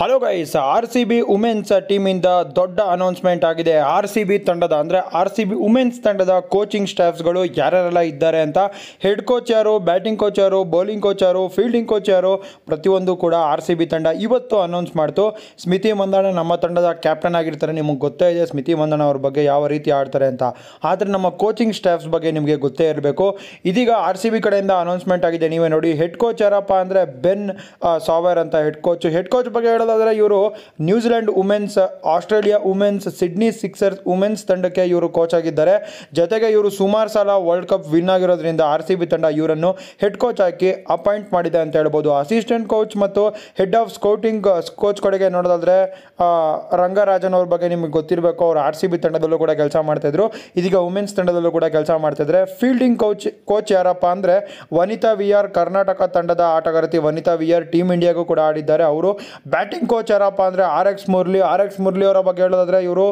hello guys R C B women's ಟೀಮಿಂದ ದೊಡ್ಡ announcement ಆಗಿದೆ ಆರ್ ಸಿ ಬಿ ತಂಡದ ಅಂದರೆ ಆರ್ ಸಿ ಬಿ ವುಮೆನ್ಸ್ ತಂಡದ ಕೋಚಿಂಗ್ ಸ್ಟಾಫ್ಸ್ಗಳು ಯಾರ್ಯಾರೆಲ್ಲ ಇದ್ದಾರೆ ಅಂತ ಹೆಡ್ ಕೋಚ್ ಯಾರು ಬ್ಯಾಟಿಂಗ್ ಕೋಚ್ ಯಾರು ಬೌಲಿಂಗ್ ಕೋಚ್ ಯಾರು ಫೀಲ್ಡಿಂಗ್ ಕೋಚ್ ಯಾರು ಪ್ರತಿಯೊಂದು ಕೂಡ ಆರ್ ಸಿ ಬಿ ತಂಡ ಇವತ್ತು ಅನೌನ್ಸ್ ಮಾಡ್ತು ಸ್ಮಿತಿ ಮಂದಣ ನಮ್ಮ ತಂಡದ ಕ್ಯಾಪ್ಟನ್ ಆಗಿರ್ತಾರೆ ನಿಮಗೆ ಗೊತ್ತೇ ಇದೆ ಸ್ಮಿತಿ ಮಂದಣ್ಣ ಅವ್ರ ಬಗ್ಗೆ ಯಾವ ರೀತಿ ಆಡ್ತಾರೆ ಅಂತ ಆದರೆ ನಮ್ಮ ಕೋಚಿಂಗ್ ಸ್ಟಾಫ್ಸ್ ಬಗ್ಗೆ ನಿಮಗೆ ಗೊತ್ತೇ ಇರಬೇಕು ಇದೀಗ ಆರ್ ಸಿ ಬಿ ಕಡೆಯಿಂದ ಅನೌನ್ಸ್ಮೆಂಟ್ ಆಗಿದೆ ನೀವೇ ನೋಡಿ ಹೆಡ್ ಕೋಚ್ ಯಾರಪ್ಪ ಅಂದರೆ ಬೆನ್ ಸಾವೇರ್ ಅಂತ ಹೆಡ್ ಕೋಚ್ ಹೆಡ್ ಕೋಚ್ ಬಗ್ಗೆ ಹೇಳೋದು ಹೇಳೋದಾದ್ರೆ ಇವರು New Zealand women's Australia women's Sydney Sixers women's ತಂಡಕ್ಕೆ ಇವರು ಕೋಚ್ ಆಗಿದ್ದಾರೆ ಜೊತೆಗೆ ಇವರು ಸುಮಾರು ಸಲ ವರ್ಲ್ಡ್ ಕಪ್ ವಿನ್ ಆಗಿರೋದ್ರಿಂದ ಆರ್ ಸಿ ಬಿ ತಂಡ ಇವರನ್ನು ಹೆಡ್ ಕೋಚ್ ಹಾಕಿ ಅಪಾಯಿಂಟ್ ಮಾಡಿದೆ ಅಂತ ಹೇಳ್ಬೋದು ಅಸಿಸ್ಟೆಂಟ್ ಕೋಚ್ ಮತ್ತು ಹೆಡ್ ಆಫ್ ಸ್ಕೌಟಿಂಗ್ ಕೋಚ್ ಕಡೆಗೆ ನೋಡೋದಾದ್ರೆ ರಂಗರಾಜನ್ ಅವ್ರ ಬಗ್ಗೆ ನಿಮಗೆ ಗೊತ್ತಿರಬೇಕು ಅವರು ಆರ್ ಸಿ ಬಿ ತಂಡದಲ್ಲೂ ಕೂಡ ಕೆಲಸ ಮಾಡ್ತಾಯಿದ್ರು ಇದೀಗ ವುಮೆನ್ಸ್ ತಂಡದಲ್ಲೂ ಕೂಡ ಕೆಲಸ ಮಾಡ್ತಾಯಿದ್ರೆ ಫೀಲ್ಡಿಂಗ್ ಕೋಚ್ ಕೋಚ್ ಯಾರಪ್ಪ ಅಂದರೆ ವನಿತಾ ವಿ ಆರ್ ಕರ್ನಾಟಕ ತಂಡದ ಆಟಗಾರತಿ ವನಿತಾ ವಿ ಆರ್ ಟೀಮ್ ಇಂಡಿಯಾಗೂ ಕೂಡ ಆಡಿದ್ದಾರೆ ಅವರು ಬ್ಯಾಟಿಂಗ್ ಕೋಚ್ ಯಾರಪ್ಪ ಅಂದರೆ R X Murli R X Murli ಅವರ ಬಗ್ಗೆ ಹೇಳೋದಾದ್ರೆ ಇವರು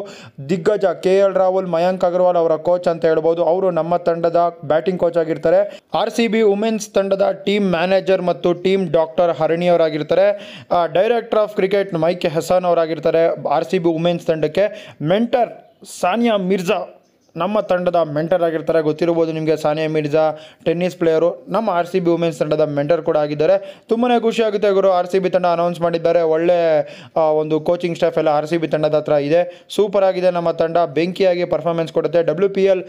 ದಿಗ್ಗಜ ಕೆ ಎಲ್ ರಾಹುಲ್ ಮಯಾಂಕ್ ಅಗರ್ವಾಲ್ ಅವರ ಕೋಚ್ ಅಂತ ಹೇಳ್ಬೋದು ಅವರು ನಮ್ಮ ತಂಡದ ಬ್ಯಾಟಿಂಗ್ ಕೋಚ್ ಆಗಿರ್ತಾರೆ ಆರ್ ಸಿ ಬಿ ವುಮೆನ್ಸ್ ತಂಡದ ಟೀಮ್ ಮ್ಯಾನೇಜರ್ ಮತ್ತು ಟೀಮ್ ಡಾಕ್ಟರ್ ಹರಣಿ ಅವರಾಗಿರ್ತಾರೆ director of cricket Mike Hesson ಅವರಾಗಿರ್ತಾರೆ ಆರ್ ಸಿ ಬಿ ವುಮೆನ್ಸ್ ತಂಡಕ್ಕೆ ಮೆಂಟರ್ ಸಾನಿಯಾ ಮಿರ್ಜಾ ನಮ್ಮ ತಂಡದ ಮೆಂಟರ್ ಆಗಿರ್ತಾರೆ ಗೊತ್ತಿರ್ಬೋದು ನಿಮಗೆ ಸಾನಿಯಾ ಮಿರ್ಜಾ ಟೆನ್ನಿಸ್ ಪ್ಲೇಯರು ನಮ್ಮ ಆರ್ ಸಿ ಬಿ ವುಮೆನ್ಸ್ ತಂಡದ ಮೆಂಟರ್ ಕೂಡ ಆಗಿದ್ದಾರೆ ತುಂಬಾ ಖುಷಿ ಆಗುತ್ತೆ ಗುರು ಆರ್ ಸಿ ಬಿ ತಂಡ ಅನೌನ್ಸ್ ಮಾಡಿದ್ದಾರೆ ಒಳ್ಳೆ ಒಂದು ಕೋಚಿಂಗ್ ಸ್ಟಾಫ್ ಎಲ್ಲ ಆರ್ ಸಿ ಬಿ ತಂಡದ ಹತ್ರ ಇದೆ ಸೂಪರ್ ಆಗಿದೆ ನಮ್ಮ ತಂಡ ಬೆಂಕಿಯಾಗಿ ಪರ್ಫಾರ್ಮೆನ್ಸ್ ಕೊಡುತ್ತೆ ಡಬ್ಲ್ಯೂ ಪಿ ಎಲ್